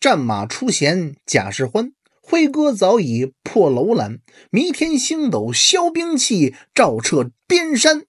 战马出弦甲士欢，挥戈早已破楼兰。弥天星斗削兵器，照彻边山。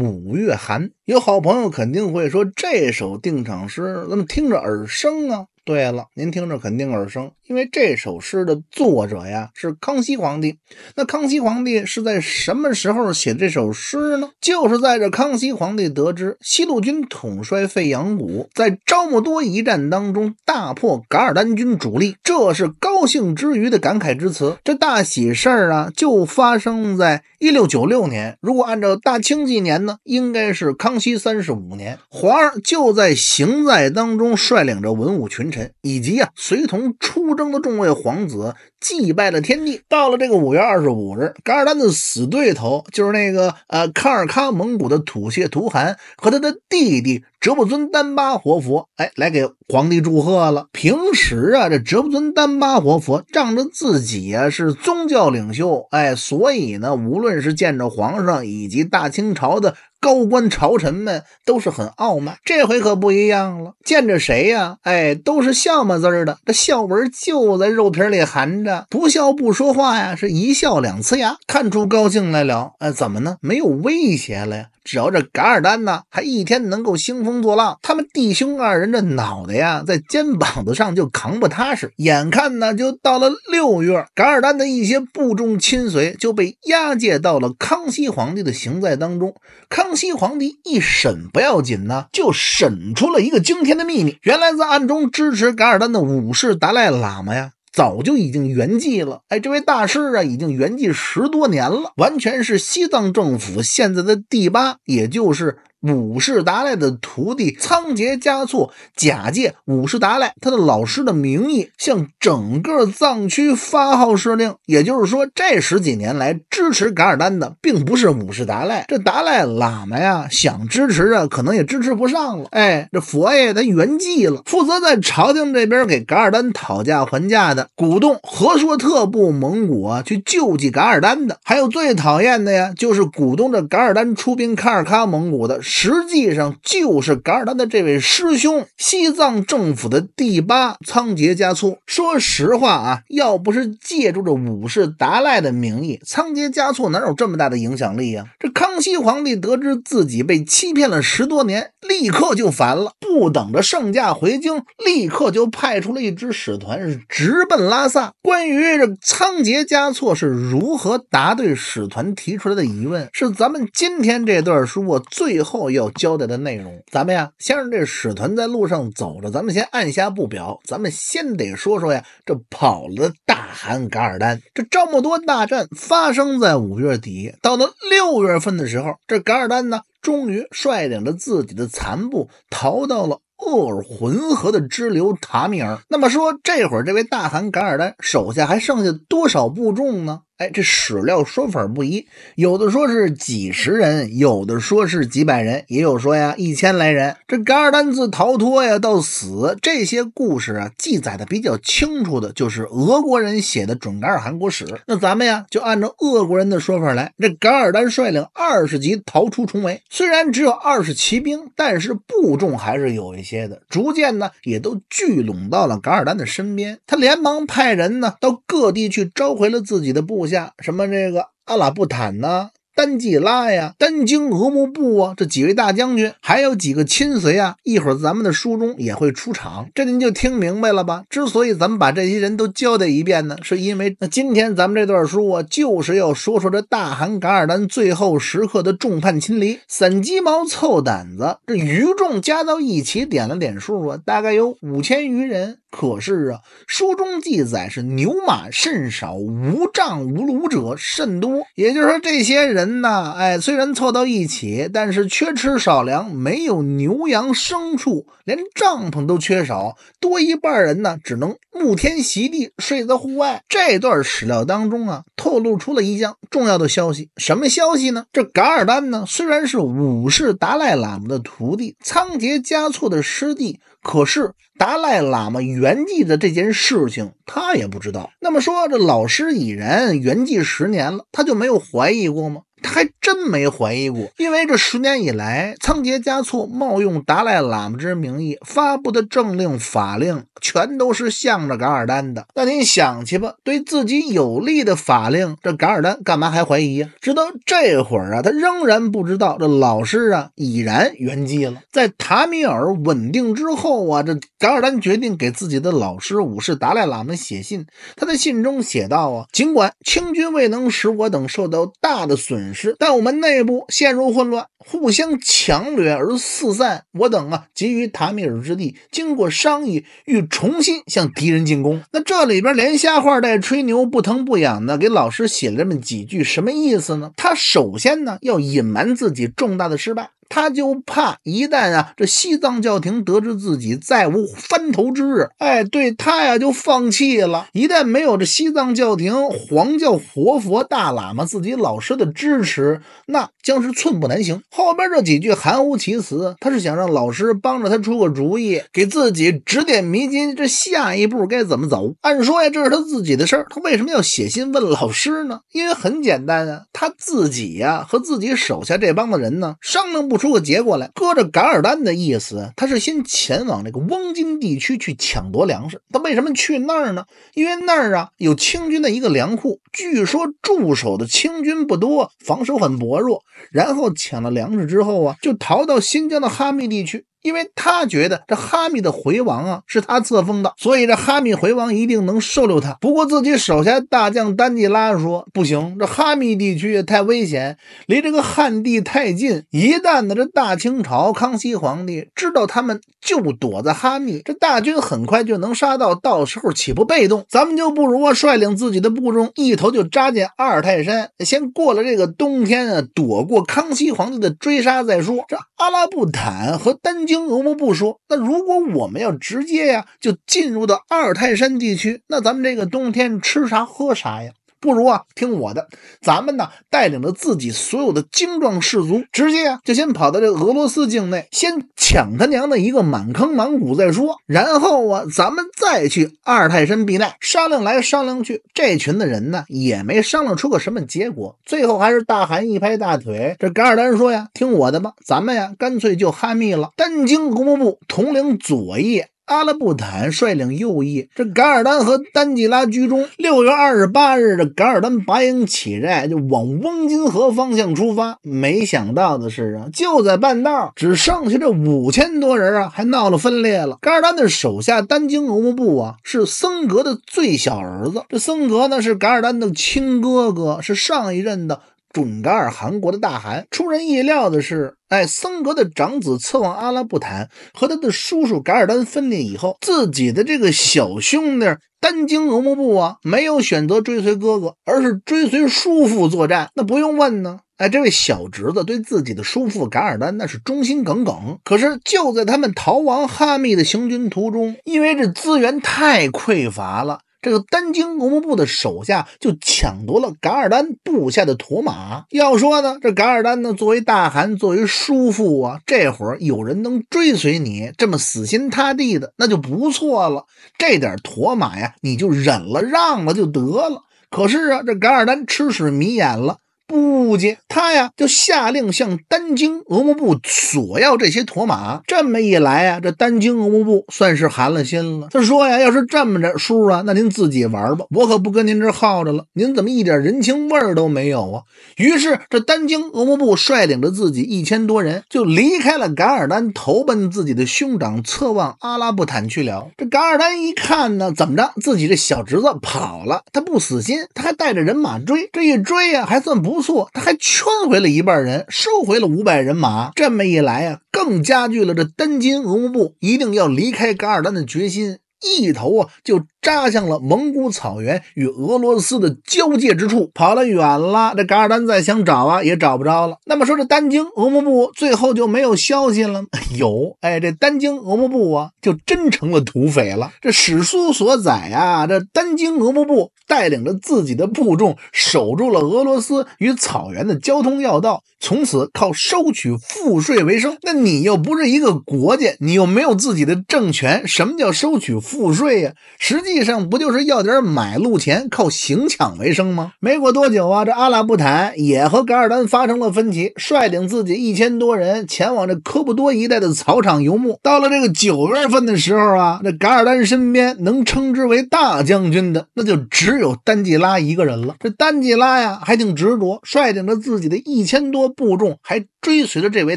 五月寒，有好朋友肯定会说这首定场诗怎么听着耳生啊？对了，您听着肯定耳生，因为这首诗的作者呀是康熙皇帝。那康熙皇帝是在什么时候写这首诗呢？就是在这康熙皇帝得知西路军统帅费扬古在昭莫多一战当中大破噶尔丹军主力，这是高兴之余的感慨之词。这大喜事儿啊，就发生在一六九六年。如果按照大清纪年呢，应该是康熙三十五年。皇上就在行在当中率领着文武群。臣以及啊随同出征的众位皇子祭拜了天地。到了这个五月二十五日，噶尔丹的死对头就是那个呃喀尔喀蒙古的土谢图汗和他的弟弟。折布尊丹巴活佛，哎，来给皇帝祝贺了。平时啊，这折布尊丹巴活佛仗着自己啊是宗教领袖，哎，所以呢，无论是见着皇上以及大清朝的高官朝臣们，都是很傲慢。这回可不一样了，见着谁呀，哎，都是笑嘛滋儿的，这笑纹就在肉皮里含着，不笑不说话呀，是一笑两呲牙，看出高兴来了。哎，怎么呢？没有威胁了呀。只要这噶尔丹呢，还一天能够兴风作浪，他们弟兄二人这脑袋呀，在肩膀子上就扛不踏实。眼看呢，就到了六月，噶尔丹的一些部众亲随就被押解到了康熙皇帝的刑在当中。康熙皇帝一审不要紧呢，就审出了一个惊天的秘密。原来在暗中支持噶尔丹的武士达赖喇嘛呀。早就已经圆寂了，哎，这位大师啊，已经圆寂十多年了，完全是西藏政府现在的第八，也就是。五世达赖的徒弟仓颉加措假借五世达赖他的老师的名义，向整个藏区发号施令。也就是说，这十几年来支持噶尔丹的，并不是五世达赖。这达赖喇嘛呀，想支持啊，可能也支持不上了。哎，这佛爷他圆寂了，负责在朝廷这边给噶尔丹讨价还价的，鼓动和硕特部蒙古啊去救济噶尔丹的，还有最讨厌的呀，就是鼓动着噶尔丹出兵喀尔喀蒙古的。实际上就是噶尔丹的这位师兄，西藏政府的第八仓颉嘉措。说实话啊，要不是借助着五世达赖的名义，仓颉嘉措哪有这么大的影响力啊？这康熙皇帝得知自己被欺骗了十多年，立刻就烦了，不等着圣驾回京，立刻就派出了一支使团，是直奔拉萨。关于这仓颉嘉措是如何答对使团提出来的疑问，是咱们今天这段书啊最后。要交代的内容，咱们呀，先让这使团在路上走着，咱们先按下不表。咱们先得说说呀，这跑了大汗噶尔丹，这这么多大战发生在五月底，到了六月份的时候，这噶尔丹呢，终于率领着自己的残部逃到了鄂尔浑河的支流塔米尔。那么说，这会儿这位大汗噶尔丹手下还剩下多少部众呢？哎，这史料说法不一，有的说是几十人，有的说是几百人，也有说呀一千来人。这噶尔丹自逃脱呀到死，这些故事啊记载的比较清楚的，就是俄国人写的《准噶尔汗国史》。那咱们呀就按照俄国人的说法来。这噶尔丹率领二十级逃出重围，虽然只有二十骑兵，但是部众还是有一些的，逐渐呢也都聚拢到了噶尔丹的身边。他连忙派人呢到各地去召回了自己的部下。什么这个阿拉布坦呢？丹吉拉呀，丹京额木布啊，这几位大将军，还有几个亲随啊，一会儿咱们的书中也会出场。这您就听明白了吧？之所以咱们把这些人都交代一遍呢，是因为那今天咱们这段书啊，就是要说说这大汗噶尔丹最后时刻的众叛亲离，散鸡毛凑胆子。这余众加到一起，点了点数啊，大概有五千余人。可是啊，书中记载是牛马甚少，无仗无炉者甚多，也就是说这些人。人呐，哎，虽然凑到一起，但是缺吃少粮，没有牛羊牲畜，连帐篷都缺少。多一半人呢，只能沐天席地睡在户外。这段史料当中啊，透露出了一项重要的消息。什么消息呢？这噶尔丹呢，虽然是五世达赖喇嘛的徒弟，仓颉嘉措的师弟，可是达赖喇嘛圆寂的这件事情，他也不知道。那么说，这老师已然圆寂十年了，他就没有怀疑过吗？他还真没怀疑过，因为这十年以来，仓颉加措冒用达赖喇嘛之名义发布的政令法令，全都是向着噶尔丹的。那您想去吧，对自己有利的法令，这噶尔丹干嘛还怀疑啊？直到这会儿啊，他仍然不知道这老师啊已然圆寂了。在塔米尔稳定之后啊，这噶尔丹决定给自己的老师五世达赖喇嘛写信。他在信中写道啊，尽管清军未能使我等受到大的损。但我们内部陷入混乱。互相强掠而四散，我等啊急于塔米尔之地，经过商议，欲重新向敌人进攻。那这里边连瞎话带吹牛，不疼不痒的给老师写了这么几句，什么意思呢？他首先呢要隐瞒自己重大的失败，他就怕一旦啊这西藏教廷得知自己再无翻头之日，哎，对他呀就放弃了。一旦没有这西藏教廷、黄教活佛、大喇嘛自己老师的支持，那将是寸步难行。后边这几句含糊其辞，他是想让老师帮着他出个主意，给自己指点迷津。这下一步该怎么走？按说呀，这是他自己的事儿，他为什么要写信问老师呢？因为很简单啊，他自己呀和自己手下这帮子人呢商量不出个结果来。搁着噶尔丹的意思，他是先前往这个翁金地区去抢夺粮食。他为什么去那儿呢？因为那儿啊有清军的一个粮库，据说驻守的清军不多，防守很薄弱。然后抢了粮。粮食之后啊，就逃到新疆的哈密地区。因为他觉得这哈密的回王啊是他册封的，所以这哈密回王一定能收留他。不过自己手下大将丹吉拉说：“不行，这哈密地区太危险，离这个汉地太近，一旦呢这大清朝康熙皇帝知道他们就躲在哈密，这大军很快就能杀到，到时候岂不被动？咱们就不如啊率领自己的部众一头就扎进阿尔泰山，先过了这个冬天啊，躲过康熙皇帝的追杀再说。这阿拉布坦和丹吉。”青萝卜不说，那如果我们要直接呀，就进入到阿尔泰山地区，那咱们这个冬天吃啥喝啥呀？不如啊，听我的，咱们呢带领着自己所有的精壮士卒，直接啊就先跑到这俄罗斯境内，先抢他娘的一个满坑满谷再说。然后啊，咱们再去阿尔泰山避难。商量来商量去，这群的人呢也没商量出个什么结果。最后还是大汗一拍大腿，这噶尔丹说呀：“听我的吧，咱们呀干脆就哈密了。”丹经国木部统领左翼。阿拉布坦率领右翼，这噶尔丹和丹吉拉居中。六月二十八日，这噶尔丹拔营起寨，就往翁金河方向出发。没想到的是啊，就在半道只剩下这五千多人啊，还闹了分裂了。噶尔丹的手下丹金额木布啊，是森格的最小儿子。这森格呢，是噶尔丹的亲哥哥，是上一任的。准噶尔汗国的大汗，出人意料的是，哎，僧格的长子次王阿拉布坦和他的叔叔噶尔丹分裂以后，自己的这个小兄弟丹京额木布啊，没有选择追随哥哥，而是追随叔父作战。那不用问呢，哎，这位小侄子对自己的叔父噶尔丹那是忠心耿耿。可是就在他们逃亡哈密的行军途中，因为这资源太匮乏了。这个丹津罗布部的手下就抢夺了噶尔丹部下的驼马。要说呢，这噶尔丹呢，作为大汗，作为叔父啊，这会儿有人能追随你这么死心塌地的，那就不错了。这点驼马呀，你就忍了，让了就得了。可是啊，这噶尔丹吃屎迷眼了。不接他呀，就下令向丹京额木部索要这些驼马。这么一来啊，这丹京额木部算是寒了心了。他说呀，要是这么着，叔啊，那您自己玩吧，我可不跟您这耗着了。您怎么一点人情味儿都没有啊？于是这丹京额木部率领着自己一千多人，就离开了噶尔丹，投奔自己的兄长策妄阿拉布坦去了。这噶尔丹一看呢，怎么着，自己这小侄子跑了，他不死心，他还带着人马追。这一追呀，还算不。错，他还圈回了一半人，收回了五百人马。这么一来啊，更加剧了这丹金额木部一定要离开噶尔丹的决心，一头啊就。扎向了蒙古草原与俄罗斯的交界之处，跑了远了。这噶尔丹再想找啊，也找不着了。那么说，这丹京俄木布最后就没有消息了 有，哎，这丹京俄木布啊，就真成了土匪了。这史书所载啊，这丹京俄木布带领着自己的部众，守住了俄罗斯与草原的交通要道，从此靠收取赋税为生。那你又不是一个国家，你又没有自己的政权，什么叫收取赋税呀？实际。地上不就是要点买路钱，靠行抢为生吗？没过多久啊，这阿拉布坦也和噶尔丹发生了分歧，率领自己一千多人前往这科布多一带的草场游牧。到了这个九月份的时候啊，这噶尔丹身边能称之为大将军的，那就只有丹吉拉一个人了。这丹吉拉呀，还挺执着，率领着自己的一千多部众，还。追随着这位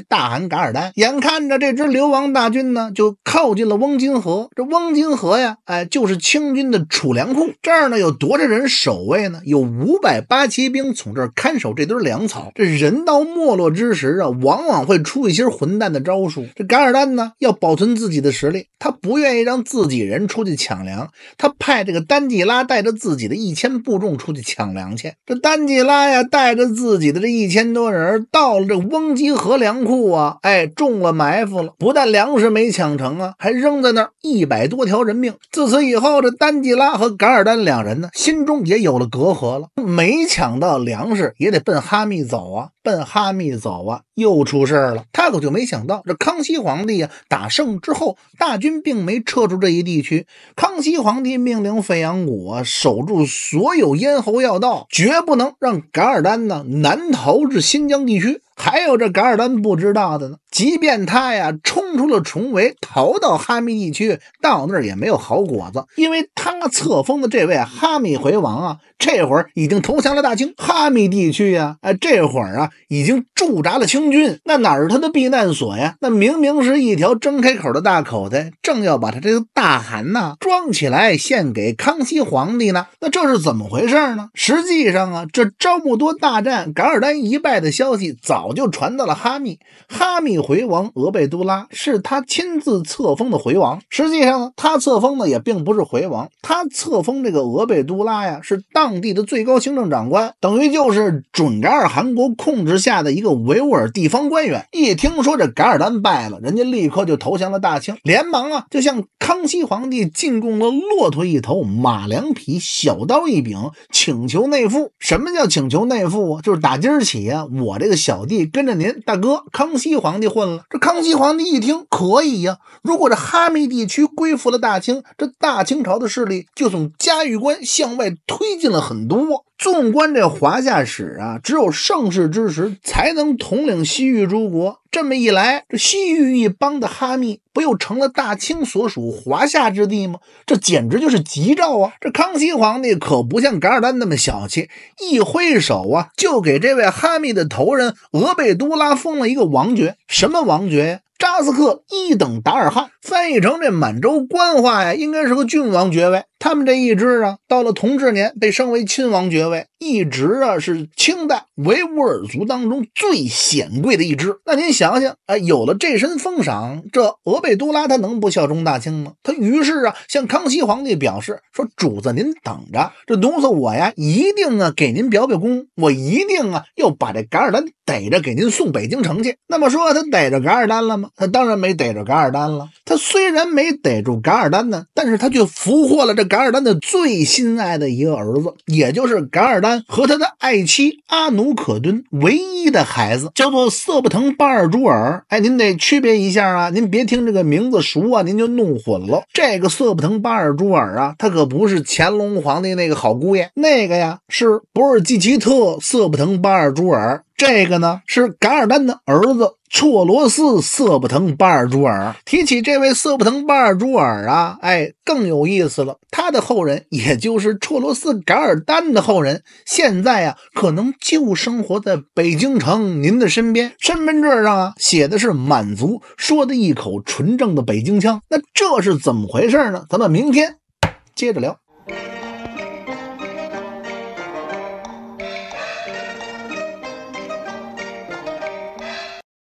大汗噶尔丹，眼看着这支流亡大军呢，就靠近了翁金河。这翁金河呀，哎，就是清军的储粮库。这儿呢，有多少人守卫呢？有五百八旗兵从这儿看守这堆粮草。这人到没落之时啊，往往会出一些混蛋的招数。这噶尔丹呢，要保存自己的实力，他不愿意让自己人出去抢粮，他派这个丹吉拉带着自己的一千部众出去抢粮去。这丹吉拉呀，带着自己的这一千多人到了这翁。积禾粮库啊，哎，中了埋伏了，不但粮食没抢成啊，还扔在那儿，一百多条人命。自此以后，这丹吉拉和噶尔丹两人呢，心中也有了隔阂了。没抢到粮食，也得奔哈密走啊，奔哈密走啊，又出事儿了。他可就没想到，这康熙皇帝啊，打胜之后，大军并没撤出这一地区。康熙皇帝命令费扬古啊，守住所有咽喉要道，绝不能让噶尔丹呢南逃至新疆地区。还有这噶尔丹不知道的呢。即便他呀冲出了重围，逃到哈密地区，到那儿也没有好果子，因为他册封的这位哈密回王啊，这会儿已经投降了大清。哈密地区呀，哎，这会儿啊已经驻扎了清军，那哪是他的避难所呀？那明明是一条张开口的大口袋，正要把他这个大汗呐装起来献给康熙皇帝呢。那这是怎么回事呢？实际上啊，这招募多大战噶尔丹一败的消息早就传到了哈密，哈密。回王额贝都拉是他亲自册封的回王，实际上呢，他册封的也并不是回王，他册封这个额贝都拉呀，是当地的最高行政长官，等于就是准噶尔汗国控制下的一个维吾尔地方官员。一听说这噶尔丹败了，人家立刻就投降了大清，连忙啊就向康熙皇帝进贡了骆驼一头、马两匹、小刀一柄，请求内附。什么叫请求内附啊？就是打今儿起呀，我这个小弟跟着您大哥康熙皇帝。混了，这康熙皇帝一听，可以呀。如果这哈密地区归附了大清，这大清朝的势力就从嘉峪关向外推进了很多。纵观这华夏史啊，只有盛世之时才能统领西域诸国。这么一来，这西域一帮的哈密不又成了大清所属华夏之地吗？这简直就是吉兆啊！这康熙皇帝可不像噶尔丹那么小气，一挥手啊，就给这位哈密的头人额贝都拉封了一个王爵。什么王爵？扎斯克一等达尔汗，翻译成这满洲官话呀，应该是个郡王爵位。他们这一支啊，到了同治年被升为亲王爵位，一直啊是清代维吾尔族当中最显贵的一支。那您想想，哎，有了这身封赏，这额贝都拉他能不效忠大清吗？他于是啊向康熙皇帝表示说：“主子您等着，这奴才我呀一定啊给您表表功，我一定啊又把这噶尔丹逮着给您送北京城去。”那么说他逮着噶尔丹了吗？他当然没逮着噶尔丹了。他虽然没逮住噶尔丹呢，但是他却俘获了这。噶尔丹的最心爱的一个儿子，也就是噶尔丹和他的爱妻阿努可敦唯一的孩子，叫做色布腾巴尔珠尔。哎，您得区别一下啊！您别听这个名字熟啊，您就弄混了。这个色布腾巴尔珠尔啊，他可不是乾隆皇帝那个好姑爷，那个呀是博尔济吉特色布腾巴尔珠尔。这个呢是噶尔丹的儿子绰罗斯色布腾巴尔朱尔。提起这位色布腾巴尔朱尔啊，哎，更有意思了。他的后人，也就是绰罗斯噶尔丹的后人，现在啊，可能就生活在北京城您的身边。身份证上啊，写的是满族，说的一口纯正的北京腔。那这是怎么回事呢？咱们明天接着聊。